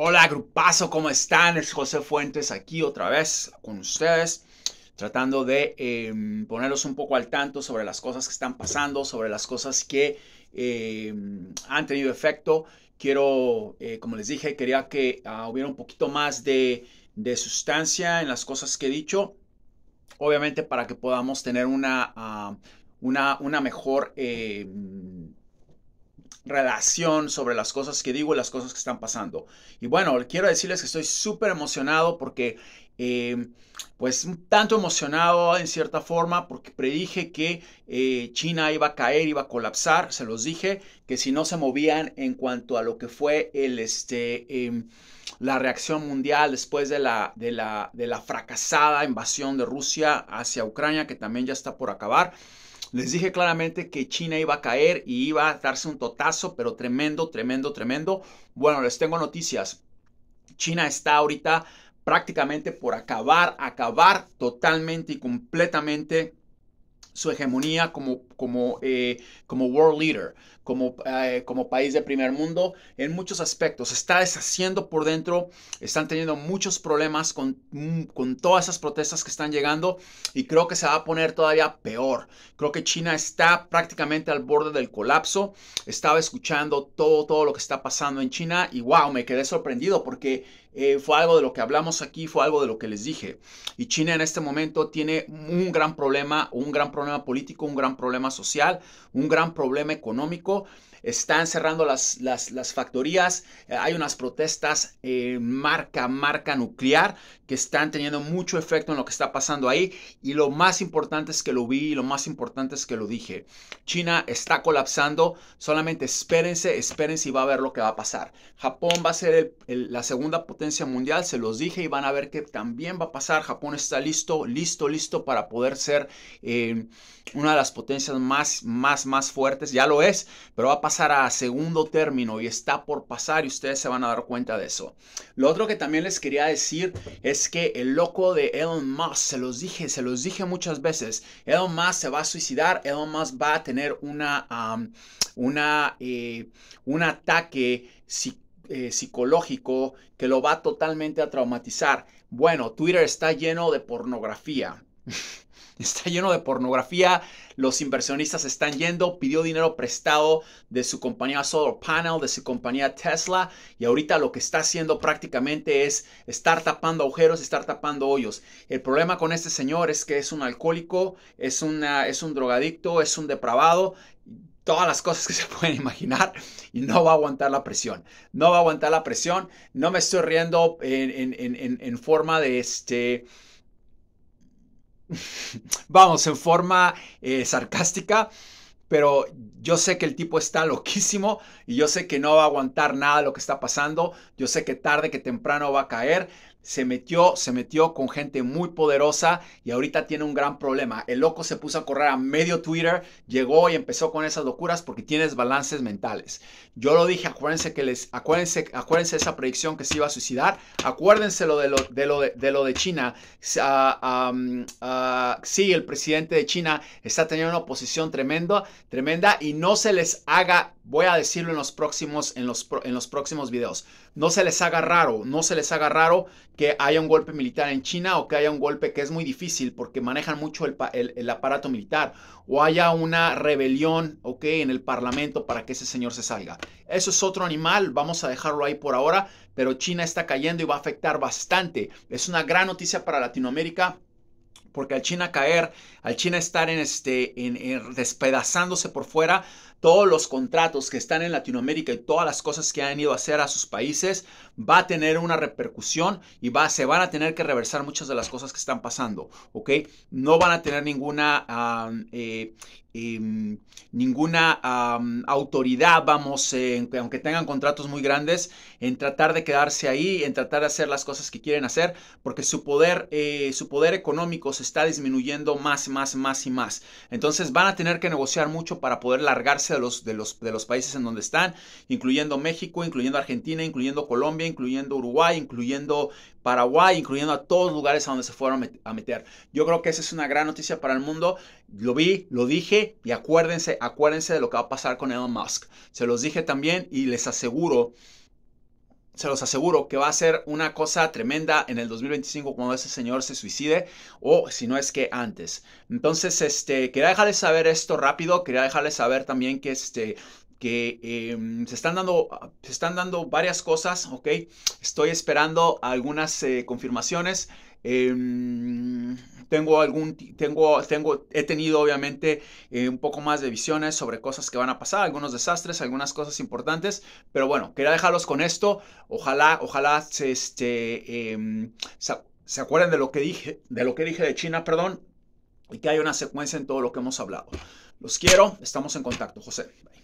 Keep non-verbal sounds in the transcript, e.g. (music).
Hola, grupazo, ¿cómo están? Es José Fuentes aquí otra vez con ustedes, tratando de em, ponerlos un poco al tanto sobre las cosas que están pasando, sobre las cosas que em, han tenido efecto. Quiero, eh, como les dije, quería que ah, hubiera un poquito más de, sustancia en las cosas que he dicho, obviamente para que podamos tener una, ah, una, una mejor em, relación sobre las cosas que digo y las cosas que están pasando. Y bueno, quiero decirles que estoy súper emocionado porque, eh, pues, tanto emocionado en cierta forma, porque predije que eh, China iba a caer, iba a colapsar, se los dije, que si no se movían en cuanto a lo que fue el, este, em, la reacción mundial después de la, de, la, de la fracasada invasión de Rusia hacia Ucrania, que también ya está por acabar les dije claramente que China iba a caer y iba a darse un totazo, pero tremendo, tremendo, tremendo. Bueno, les tengo noticias. China está ahorita prácticamente por acabar, acabar totalmente y completamente su hegemonía como, como, eh, como world leader, como, eh, como país de primer mundo en muchos aspectos. está deshaciendo por dentro, están teniendo muchos problemas con, mm, con todas esas protestas que están llegando y creo que se va a poner todavía peor. Creo que China está prácticamente al borde del colapso. Estaba escuchando todo, todo lo que está pasando en China y wow, me quedé sorprendido porque eh, fue algo de lo que hablamos aquí, fue algo de lo que les dije. Y China en este momento tiene un gran problema, un gran problema político, un gran problema social, un gran problema económico están cerrando las, las, factorías, eh, hay unas protestas eh, marca, marca nuclear que están teniendo mucho efecto en lo que está pasando ahí y lo más importante es que lo vi y lo más importante es que lo dije. China está colapsando, solamente espérense, espérense y va a ver lo que va a pasar. Japón va a ser la segunda potencia mundial, se los dije y van a ver que también va a pasar. Japón está listo, listo, listo para poder ser eh, una de las potencias más, más, más fuertes, ya lo es, pero va a a segundo término y está por pasar y ustedes se van a dar cuenta de eso. Lo otro que también les quería decir es que el loco de Elon Musk, se los dije, se los dije muchas veces, Elon Musk se va a suicidar, Elon Musk va a tener una, una, eh, un ataque eh, psicológico que lo va totalmente a traumatizar. Bueno, Twitter está lleno de pornografía. (laughs) Está lleno de pornografía, los inversionistas están yendo, pidió dinero prestado de su compañía Solar Panel, de su compañía Tesla, y ahorita lo que está haciendo prácticamente es estar tapando agujeros, estar tapando hoyos. El problema con este señor es que es un alcohólico, es, una, es un drogadicto, es un depravado, todas las cosas que (laughs) se pueden imaginar y no va a aguantar la presión. No va a aguantar la presión. No me estoy riendo en, en forma de este (laughs) vamos, en forma eh, sarcástica, pero yo sé que el tipo está loquísimo y yo sé que no va a aguantar nada lo que está pasando, yo sé que tarde que temprano va a caer, se metió, se metió con gente muy poderosa y ahorita tiene un gran problema. El loco se puso a correr a medio Twitter, llegó y empezó con esas locuras porque tienes balances mentales. Yo lo dije, acuérdense que les, acuérdense, acuérdense esa predicción que se iba a suicidar, acuérdense de lo de, lo de, China. Ah, ah, sí, el presidente de China está teniendo una oposición tremenda, tremenda y no se les haga voy a decirlo en los próximos en los en los próximos videos. No se les haga raro, no se les haga raro que haya un golpe militar en China o que haya un golpe que es muy difícil porque manejan mucho el, aparato militar o haya una rebelión okay, en el parlamento para que ese señor se salga. Eso es otro animal, vamos a dejarlo ahí por ahora, pero China está cayendo y va a afectar bastante. Es una gran noticia para Latinoamérica, porque al China caer, al China estar este, despedazándose por fuera, todos los contratos que están en Latinoamérica y todas las cosas que han ido a hacer a sus países va a tener una repercusión y va, se van a tener que reversar muchas de las cosas que están pasando, ¿ok? No van a tener ninguna, eh, em, ninguna autoridad, vamos, aunque tengan contratos muy grandes, en tratar de quedarse ahí, en tratar de hacer las cosas que quieren hacer, porque su poder, eh, su poder económico se está disminuyendo más, más, más y más. Entonces van a tener que negociar mucho para poder largarse de los, de los, de los países en donde están, incluyendo México, incluyendo Argentina, incluyendo Colombia, incluyendo Uruguay, incluyendo Paraguay, incluyendo a todos los lugares a donde se fueron a meter. Yo creo que esa es una gran noticia para el mundo. Lo vi, lo dije y acuérdense, acuérdense de lo que va a pasar con Elon Musk. Se los dije también y les aseguro se los aseguro que va a ser una cosa tremenda en el 2025 cuando ese señor se suicide o si no es que antes. Entonces, este, quería dejarles saber esto rápido, quería dejarles saber también que este, que em, se, están dando, ah, se están dando varias cosas, ¿ok? Estoy esperando algunas eh, confirmaciones. Em, tengo algún, tengo, tengo, he tenido obviamente eh, un poco más de visiones sobre cosas que van a pasar, algunos desastres, algunas cosas importantes, pero bueno, quería dejarlos con esto. Ojalá, ojalá se, este, em, se, acuerden de lo que dije, de lo que dije de China, perdón, y que haya una secuencia en todo lo que hemos hablado. Los quiero, estamos en contacto, José.